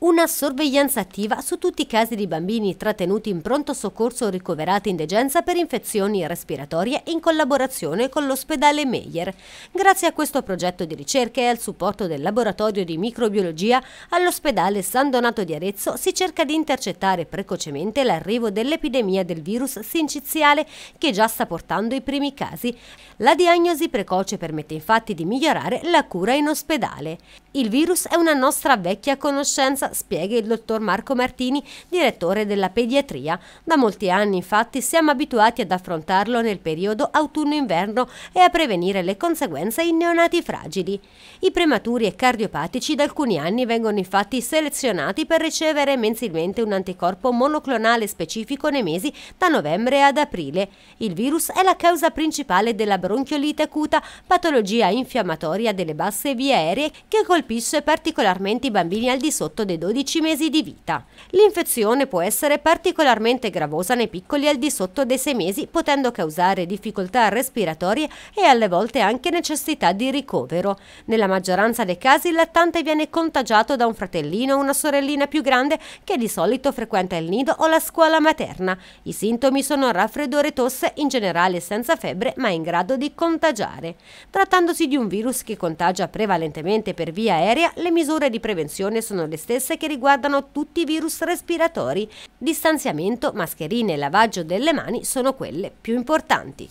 Una sorveglianza attiva su tutti i casi di bambini trattenuti in pronto soccorso o ricoverati in degenza per infezioni respiratorie in collaborazione con l'ospedale Meyer. Grazie a questo progetto di ricerca e al supporto del laboratorio di microbiologia all'ospedale San Donato di Arezzo si cerca di intercettare precocemente l'arrivo dell'epidemia del virus sinciziale che già sta portando i primi casi. La diagnosi precoce permette infatti di migliorare la cura in ospedale. Il virus è una nostra vecchia conoscenza spiega il dottor Marco Martini, direttore della pediatria. Da molti anni infatti siamo abituati ad affrontarlo nel periodo autunno-inverno e a prevenire le conseguenze in neonati fragili. I prematuri e cardiopatici da alcuni anni vengono infatti selezionati per ricevere mensilmente un anticorpo monoclonale specifico nei mesi da novembre ad aprile. Il virus è la causa principale della bronchiolite acuta, patologia infiammatoria delle basse vie aeree che colpisce particolarmente i bambini al di sotto dei i 12 mesi di vita. L'infezione può essere particolarmente gravosa nei piccoli al di sotto dei 6 mesi, potendo causare difficoltà respiratorie e alle volte anche necessità di ricovero. Nella maggioranza dei casi il lattante viene contagiato da un fratellino o una sorellina più grande che di solito frequenta il nido o la scuola materna. I sintomi sono raffreddore e tosse, in generale senza febbre, ma in grado di contagiare. Trattandosi di un virus che contagia prevalentemente per via aerea, le misure di prevenzione sono le stesse stesse che riguardano tutti i virus respiratori. Distanziamento, mascherine e lavaggio delle mani sono quelle più importanti.